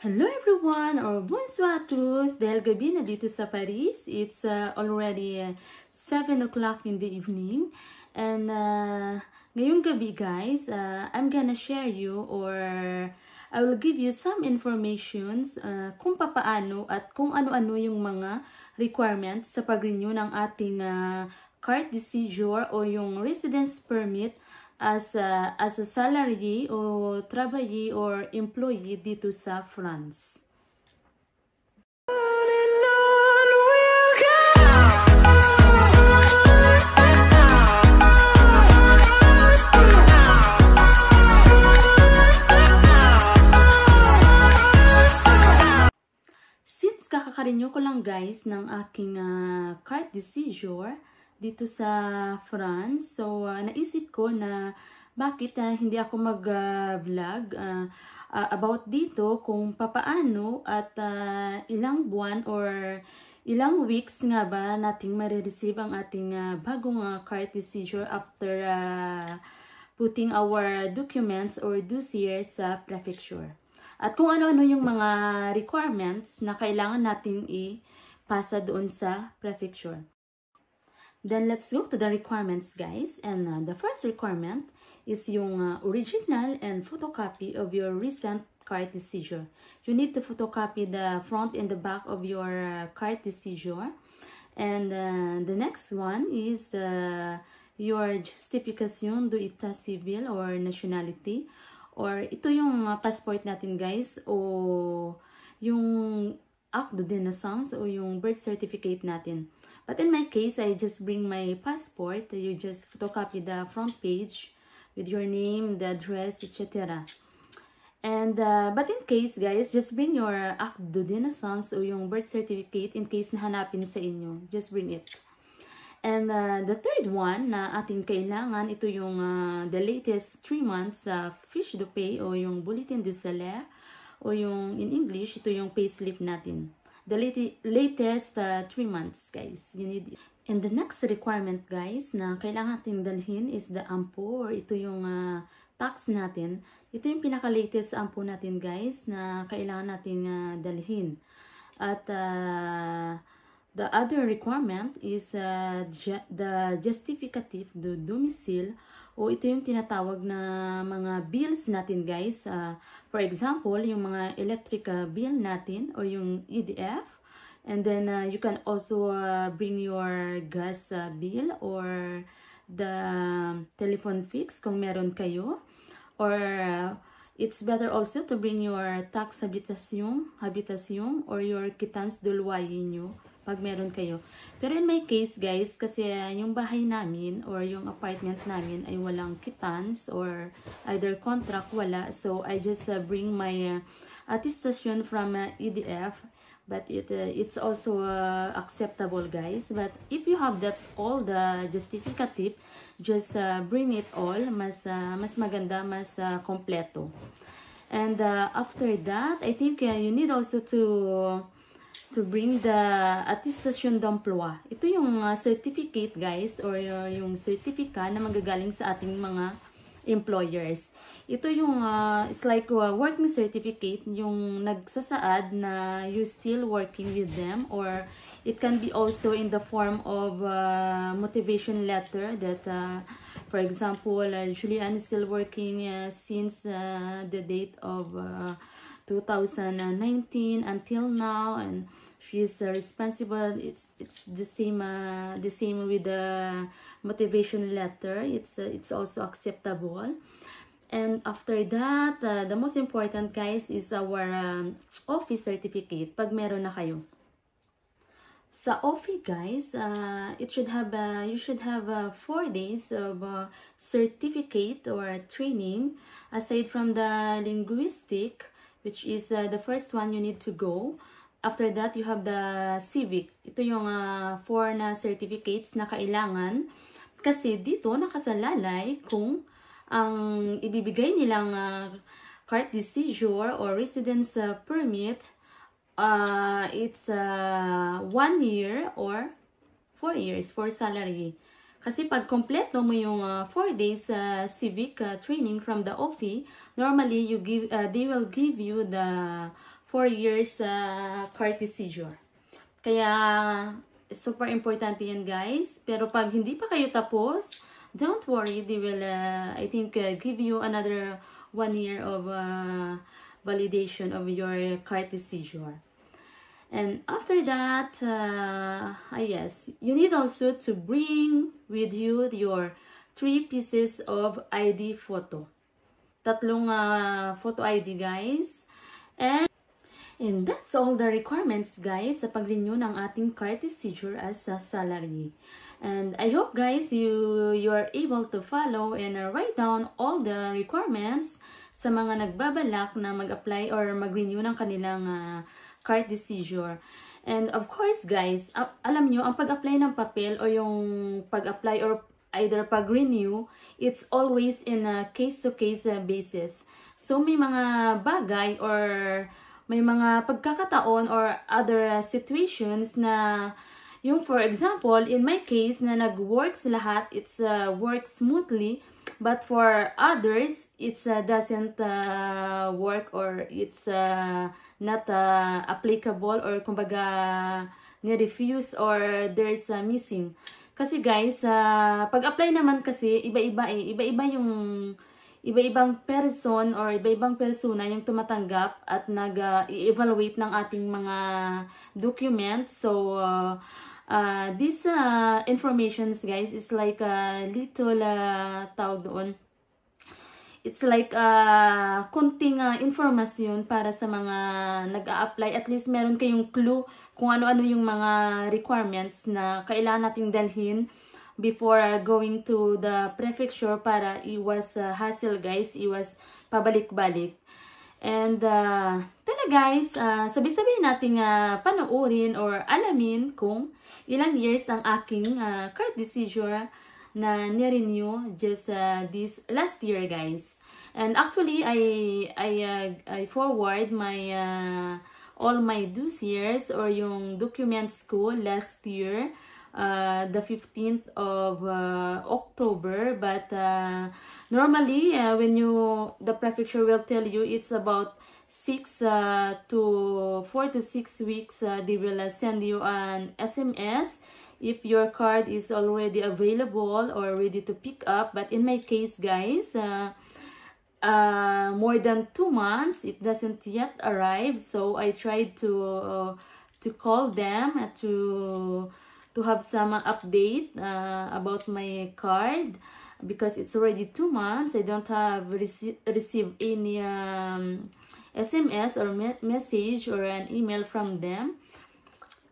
Hello everyone or bonsoir à tous dahil gabi na dito sa Paris. It's uh, already uh, 7 o'clock in the evening and uh, ngayong gabi guys, uh, I'm gonna share you or I will give you some informations uh, kung papaano at kung ano-ano yung mga requirements sa pag-renew ng ating uh, carte de séjour o yung residence permit as a, as a salary or travailler or employee dito sa France. Since kakakarinyo ko lang guys ng aking uh, ah, card decision, dito sa France. So, uh, naisip ko na bakit uh, hindi ako mag-vlog uh, uh, about dito kung papaano at uh, ilang buwan or ilang weeks nga ba nating ma-receive ang ating uh, bagong uh, carti seizure after uh, putting our documents or dossier sa prefecture. At kung ano-ano yung mga requirements na kailangan nating i-pasa doon sa prefecture. Then, let's go to the requirements, guys. And uh, the first requirement is yung uh, original and photocopy of your recent card seizure. You need to photocopy the front and the back of your uh, card seizure. And uh, the next one is uh, your justification do ita civil or nationality. Or ito yung uh, passport natin guys o yung act do din na songs or yung birth certificate natin. But in my case, I just bring my passport. You just photocopy the front page with your name, the address, etc. And, uh, but in case, guys, just bring your akdo dinasans o yung birth certificate in case nahanapin sa inyo. Just bring it. And uh, the third one na ating kailangan, ito yung uh, the latest 3 months uh, fish do pay o yung bulletin du salaire o yung in English, ito yung payslip natin. The late, latest uh, 3 months, guys. You need it. And the next requirement, guys, na kailangan natin dalhin is the AMPO or ito yung uh, tax natin. Ito yung pinaka-latest AMPO natin, guys, na kailangan natin uh, dalhin. At uh, the other requirement is uh, the justificative do domicile o ito yung tinatawag na mga bills natin guys. Uh, for example, yung mga electric uh, bill natin or yung EDF. And then uh, you can also uh, bring your gas uh, bill or the telephone fix kung meron kayo. Or uh, it's better also to bring your tax habitasyon, habitasyon or your kitans dulwayin nyo pag meron kayo. Pero in my case guys, kasi yung bahay namin or yung apartment namin ay walang kitans or either contract, wala. So I just uh, bring my uh, attestation from uh, EDF but it uh, it's also uh, acceptable guys but if you have that all the justificative just uh, bring it all mas uh, mas maganda mas uh, kompleto and uh, after that i think uh, you need also to to bring the attestation d'emploi. Ito yung uh, certificate guys or uh, yung certifica na magagaling sa ating mga employers. Ito yung uh, it's like uh, working certificate yung nagsasaad na you still working with them or it can be also in the form of uh, motivation letter that uh, for example, uh, usually I'm still working uh, since uh, the date of uh, 2019 until now and she's uh, responsible it's it's the same uh, the same with the motivation letter it's uh, it's also acceptable and after that uh, the most important guys is our um, office certificate pag meron na kayo sa office guys uh, it should have uh, you should have uh, four days of uh, certificate or training aside from the linguistic which is uh, the first one you need to go. After that, you have the civic. Ito yung uh, four na certificates na kailangan kasi dito nakasalalay kung ang ibibigay nilang uh, carte de séjour or residence uh, permit uh, it's uh, one year or four years for salary. Kasi pag kompleto mo yung 4 uh, days uh, civic uh, training from the office, normally you give uh, they will give you the 4 years uh, courtesy Kaya super importante yan guys. Pero pag hindi pa kayo tapos, don't worry, they will uh, I think uh, give you another 1 year of uh, validation of your courtesy And after that, uh, ah, yes, you need also to bring with you your three pieces of ID photo tatlong uh, photo ID guys. And, and that's all the requirements guys sa pag-renew ng ating Curtis teacher as a salary. And I hope guys you, you are able to follow and uh, write down all the requirements sa mga nagbabalak na mag-apply or mag-renew ng kanilang uh, card decision. And of course guys, alam nyo, ang pag-apply ng papel o yung pag-apply or either pag-renew, it's always in a case-to-case -case uh, basis. So may mga bagay or may mga pagkakataon or other uh, situations na yung for example, in my case na nag-works lahat, it's uh, work smoothly. But for others, it's uh, doesn't uh, work or it's uh, not uh, applicable or kumbaga ni-refuse or there's a uh, missing. Kasi guys, uh, pag-apply naman kasi, iba-iba eh. Iba-iba yung iba-ibang person or iba-ibang persona yung tumatanggap at nag-evaluate uh, ng ating mga documents. So, uh, uh, this uh, informations guys is like a little uh, tawag doon it's like uh, kunting uh, information para sa mga nag apply At least meron kayong clue kung ano-ano yung mga requirements na kailangan nating dalhin before uh, going to the prefecture para iwas uh, hassle guys, iwas pabalik-balik. And uh, tara guys, uh, sabi-sabi nating uh, panoorin or alamin kung ilang years ang aking uh, card decision na ni-renew just uh, this last year guys. And actually, I I uh, I forward my uh, all my dossiers or yung documents ko last year uh, the 15th of uh, October but uh, normally uh, when you the prefecture will tell you it's about 6 uh, to 4 to 6 weeks uh, they will uh, send you an SMS if your card is already available or ready to pick up but in my case guys uh, uh, more than two months it doesn't yet arrive so I tried to uh, to call them to to have some update uh, about my card because it's already two months I don't have rece received any um, SMS or me message or an email from them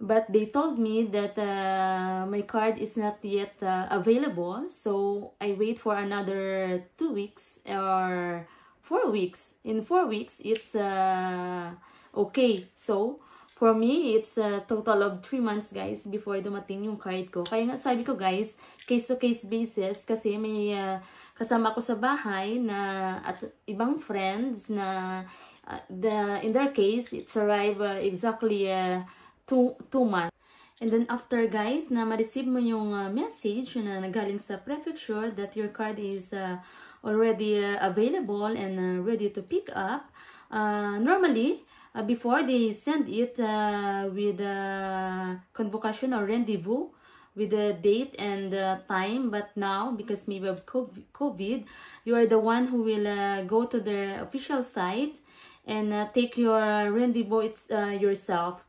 but they told me that uh, my card is not yet uh, available so i wait for another two weeks or four weeks in four weeks it's uh, okay so for me it's a total of three months guys before dumating yung card ko kaya nga sabi ko guys case to case basis kasi may uh, kasama ko sa bahay na at ibang friends na uh, the in their case it's arrived uh, exactly uh, two, two months. And then after guys, na ma-receive mo yung uh, message na nagaling sa prefecture that your card is uh, already uh, available and uh, ready to pick up, uh, normally, uh, before they send it uh, with a uh, convocation or rendezvous with a date and the time but now because maybe of covid you are the one who will uh, go to their official site and uh, take your rendezvous it's, uh, yourself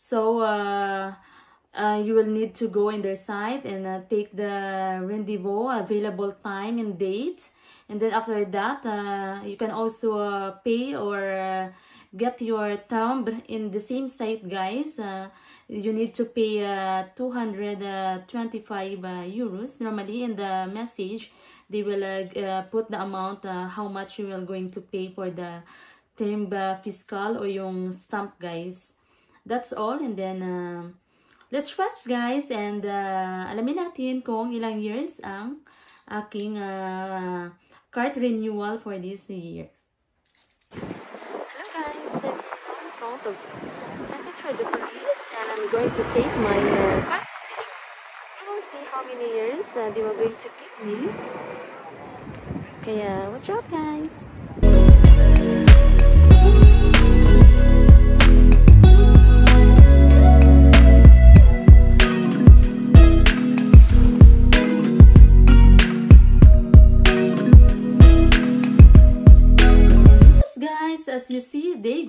So, uh, uh, you will need to go in their site and uh, take the rendezvous, available time and date. And then after that, uh, you can also uh, pay or uh, get your timbre in the same site, guys. Uh, you need to pay uh, 225 uh, euros. Normally, in the message, they will uh, uh, put the amount, uh, how much you are going to pay for the timbre uh, fiscal or yung stamp, guys. That's all. And then, uh, let's watch guys. And uh, alamin natin kung ilang years ang aking uh, card renewal for this year. Hello guys, I'm in front of Prefecture de Police and I'm going to take my uh, card We will see how many years uh, they were going to give me. Kaya, watch out guys!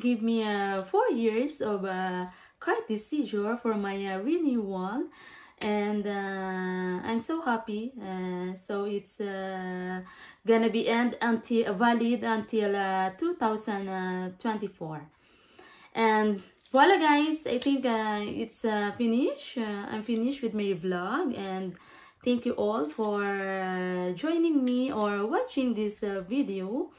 give me uh, four years of uh, credit seizure for my uh, renewal and uh, I'm so happy uh, so it's uh, gonna be end until valid until uh, 2024 and voila guys I think uh, it's uh, finished uh, I'm finished with my vlog and thank you all for joining me or watching this video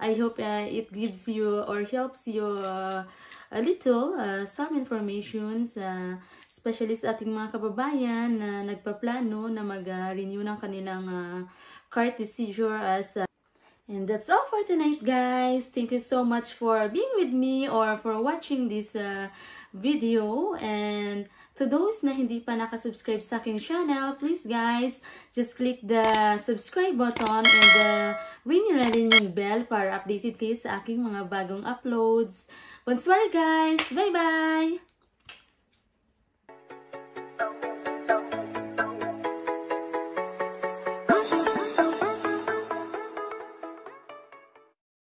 I hope uh, it gives you or helps you uh, a little uh, some informations, uh, especially sa ating mga kababayan na nagpaplano na mag-renew ng kanilang uh, cart seizure as uh, And that's all for tonight, guys. Thank you so much for being with me or for watching this uh, video. And To those na hindi pa nakasubscribe sa aking channel, please guys, just click the subscribe button and the uh, ring ring yung bell para updated kayo sa aking mga bagong uploads. Bonsoir guys! Bye-bye!